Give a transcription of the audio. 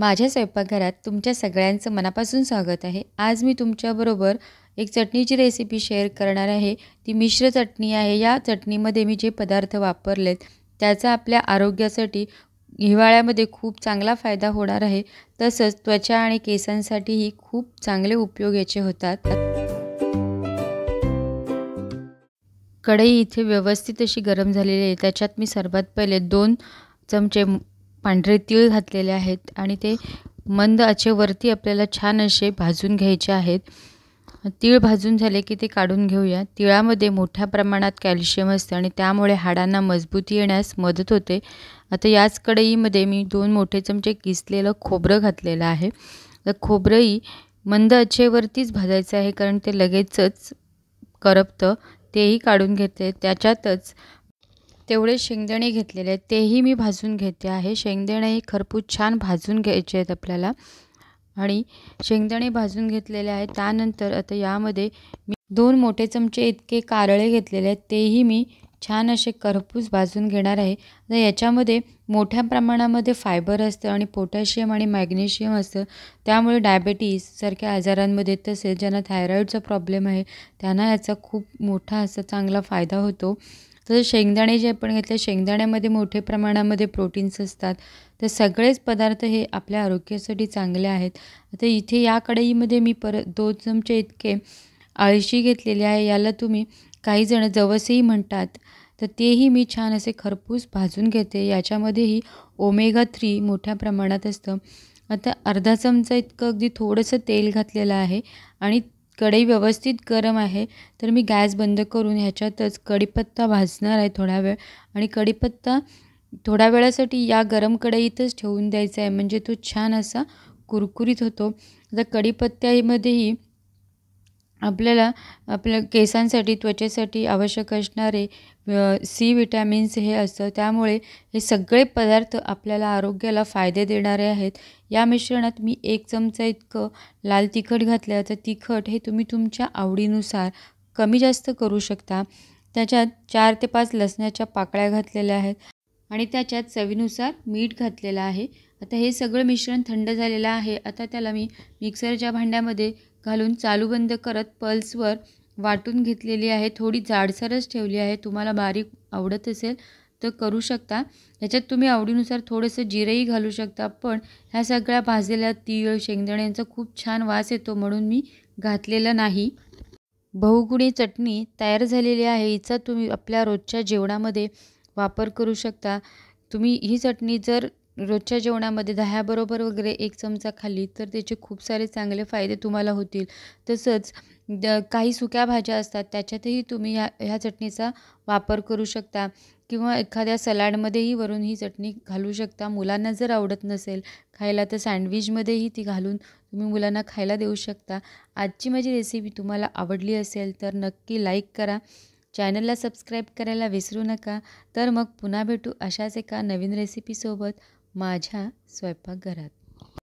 माझ्या स्वयंपाकघरात तुमच्या सगळ्यांचं मनापासून स्वागत आहे आज मी तुमच्याबरोबर एक चटणीची रेसिपी शेअर करणार आहे ती मिश्र चटणी आहे या चटणीमध्ये मी जे पदार्थ वापरलेत त्याचा आपल्या आरोग्यासाठी हिवाळ्यामध्ये खूप चांगला फायदा होणार आहे तसंच त्वचा आणि केसांसाठीही खूप चांगले उपयोग याचे होतात कढई इथे व्यवस्थित अशी गरम झालेली आहे त्याच्यात मी सर्वात पहिले दोन चमचे पांढरे तीळ घातलेले आहेत आणि ते मंद आचेवरती आपल्याला छान असे भाजून घ्यायचे आहेत तीळ भाजून झाले की ते काढून घेऊया तिळामध्ये मोठ्या प्रमाणात कॅल्शियम असते आणि त्यामुळे हाडांना मजबूती येण्यास मदत होते आता याच कढईमध्ये मी दोन मोठे चमचे किसलेलं खोबरं घातलेलं आहे तर खोबरंही मंद आचेवरतीच भाजायचं आहे कारण ते लगेचच करपतं तेही काढून घेते त्याच्यातच तेवढे शेंगदाणे घेतलेले आहेत तेही मी भाजून घेते आहे शेंगदाणे खरपूस छान भाजून घ्यायचे आहेत आपल्याला आणि शेंगदाणे भाजून घेतलेले आहे त्यानंतर आता यामध्ये मी दोन मोठे चमचे इतके कारळे घेतलेले आहेत तेही मी छान असे करपूस भाजून घेणार आहे तर याच्यामध्ये मोठ्या प्रमाणामध्ये फायबर असतं आणि पोटॅशियम आणि मॅग्नेशियम असतं त्यामुळे डायबेटीजसारख्या आजारांमध्ये तसेच ज्यांना थायरॉईडचा प्रॉब्लेम आहे त्यांना याचा खूप मोठा असा चांगला फायदा होतो तसं शेंगदाणे जे आपण घेतले शेंगदाण्यामध्ये मोठ्या प्रमाणामध्ये प्रोटीन्स असतात तर सगळेच पदार्थ हे आपल्या आरोग्यासाठी चांगले आहेत आता इथे या कढईमध्ये मी परत दोन चमचे इतके आळशी घेतलेली आहे याला तुम्ही काही जण जवसही म्हणतात तर तेही मी छान असे खरपूस भाजून घेते याच्यामध्येही ओमेगा थ्री मोठ्या प्रमाणात असतं आता अर्धा चमचा इतकं अगदी थोडंसं तेल घातलेलं आहे आणि कढई व्यवस्थित गरम आहे तर मी गॅस बंद करून ह्याच्यातच कढीपत्ता भाजणार आहे थोडा वेळ आणि कढीपत्ता थोड्या वेळासाठी या गरम कढईतच ठेवून द्यायचा आहे म्हणजे तो छान असा कुरकुरीत होतो आता कढीपत्त्यामध्येही आपल्याला आपल्या केसांसाठी त्वचेसाठी आवश्यक असणारे सी विटॅमिन्स हे असतं त्यामुळे हे सगळे पदार्थ आपल्याला आरोग्याला फायदे देणारे आहेत या मिश्रणात मी एक चमचा इतकं लाल तिखट घातलं तर तिखट हे तुम्ही तुमच्या आवडीनुसार कमी जास्त करू शकता त्याच्यात चार ते पाच लसणाच्या पाकळ्या घातलेल्या आहेत आणि त्याच्यात चवीनुसार मीठ घातलेलं आहे आता हे सगळं मिश्रण थंड झालेलं आहे आता त्याला मी मिक्सरच्या भांड्यामध्ये घालून चालू बंद करत पल्सवर वाटून घेतलेली आहे थोडी जाडसरच ठेवली आहे तुम्हाला बारीक आवडत असेल तर करू शकता याच्यात तुम्ही आवडीनुसार थोडंसं जिरंही घालू शकता पण ह्या सगळ्या भाजलेल्या तीळ शेंगदाण्यांचा खूप छान वास येतो म्हणून मी घातलेलं नाही बहुगुणी चटणी तयार झालेली आहे हिचा तुम्ही आपल्या रोजच्या जेवणामध्ये वापर करू शकता तुम्ही ही चटणी जर रोजच्या जेवणामध्ये दह्याबरोबर वगैरे एक चमचा खाली तर त्याचे खूप सारे चांगले फायदे तुम्हाला होतील तसंच द काही सुक्या भाज्या असतात त्याच्यातही तुम्ही ह्या ह्या चटणीचा वापर करू शकता किंवा एखाद्या सलाडमध्येही वरून ही चटणी घालू शकता मुलांना जर आवडत नसेल खायला तर सँडविचमध्येही ती घालून तुम्ही मुलांना खायला देऊ शकता आजची माझी रेसिपी तुम्हाला आवडली असेल तर नक्की लाईक करा चॅनलला सबस्क्राईब करायला विसरू नका तर मग पुन्हा भेटू अशाच एका नवीन रेसिपीसोबत माझ्या स्वयंपाकघरात